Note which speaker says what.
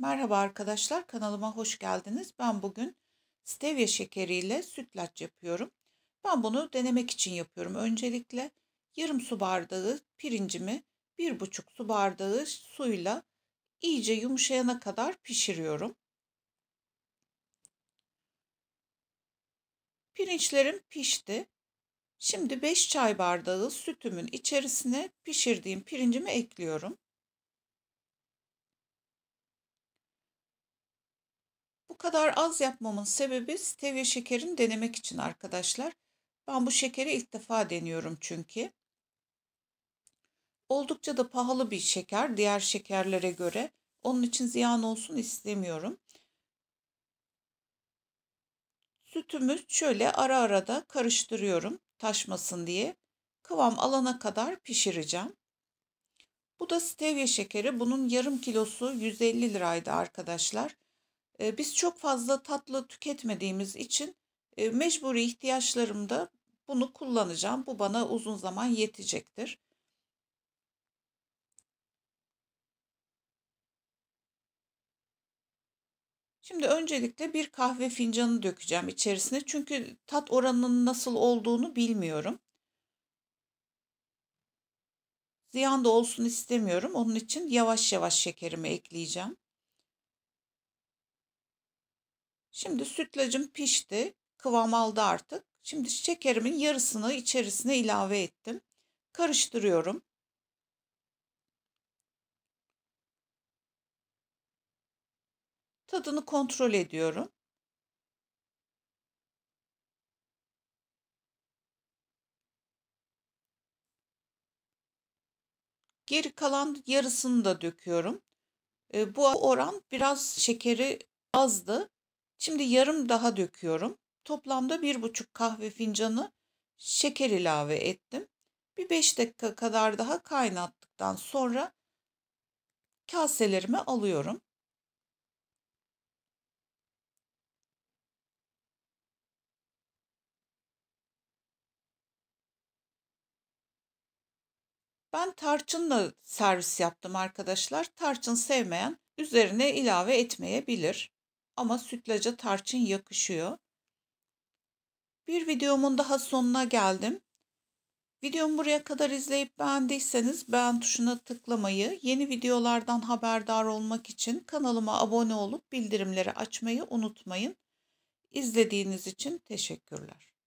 Speaker 1: Merhaba arkadaşlar kanalıma hoş geldiniz. Ben bugün stevia şekeriyle sütlaç yapıyorum. Ben bunu denemek için yapıyorum. Öncelikle yarım su bardağı pirincimi bir buçuk su bardağı suyla iyice yumuşayana kadar pişiriyorum. Pirinçlerim pişti. Şimdi 5 çay bardağı sütümün içerisine pişirdiğim pirincimi ekliyorum. kadar az yapmamın sebebi stevia şekerini denemek için arkadaşlar. Ben bu şekeri ilk defa deniyorum çünkü. Oldukça da pahalı bir şeker diğer şekerlere göre. Onun için ziyan olsun istemiyorum. Sütümü şöyle ara ara da karıştırıyorum taşmasın diye. Kıvam alana kadar pişireceğim. Bu da stevia şekeri. Bunun yarım kilosu 150 liraydı arkadaşlar biz çok fazla tatlı tüketmediğimiz için mecburi ihtiyaçlarımda bunu kullanacağım. Bu bana uzun zaman yetecektir. Şimdi öncelikle bir kahve fincanı dökeceğim içerisine. Çünkü tat oranının nasıl olduğunu bilmiyorum. Ziyan da olsun istemiyorum. Onun için yavaş yavaş şekerimi ekleyeceğim. Şimdi sütlacım pişti. Kıvam aldı artık. Şimdi şekerimin yarısını içerisine ilave ettim. Karıştırıyorum. Tadını kontrol ediyorum. Geri kalan yarısını da döküyorum. Ee, bu oran biraz şekeri azdı. Şimdi yarım daha döküyorum. Toplamda bir buçuk kahve fincanı şeker ilave ettim. Bir beş dakika kadar daha kaynattıktan sonra kaselerime alıyorum. Ben tarçınla servis yaptım arkadaşlar. Tarçın sevmeyen üzerine ilave etmeyebilir ama sütlaca tarçın yakışıyor. Bir videomun daha sonuna geldim. Videomu buraya kadar izleyip beğendiyseniz beğen tuşuna tıklamayı, yeni videolardan haberdar olmak için kanalıma abone olup bildirimleri açmayı unutmayın. İzlediğiniz için teşekkürler.